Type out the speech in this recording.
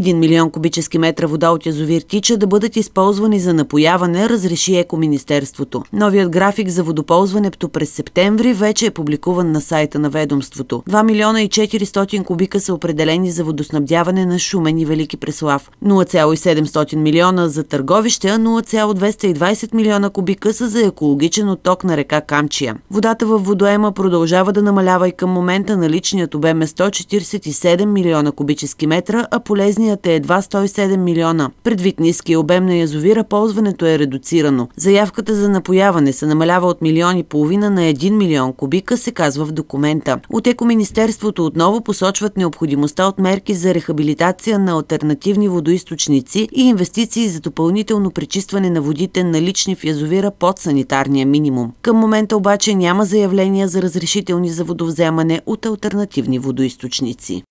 1 милион кубически метра вода от язовир Тича да бъдат използвани за напояване, разреши Екоминистерството. Новият график за водоползването през септември вече е публикуван на сайта на ведомството. 2 милиона и 400 кубика са определени за водоснабдяване на Шумен и Велики Преслав. 0,700 милиона за търговище, а 0,220 милиона кубика са за екологичен отток на река Камчия. Водата в водоема продължава да намалява и към момента наличният обем е 147 милиона кубически метра, а полезни компанията е едва 107 милиона. Предвид ниския обем на язовира, ползването е редуцирано. Заявката за напояване се намалява от милиони половина на 1 милион кубика, се казва в документа. От Екоминистерството отново посочват необходимостта от мерки за рехабилитация на альтернативни водоисточници и инвестиции за допълнително пречистване на водите налични в язовира под санитарния минимум. Към момента обаче няма заявления за разрешителни за водовземане от альтернативни водоисточници.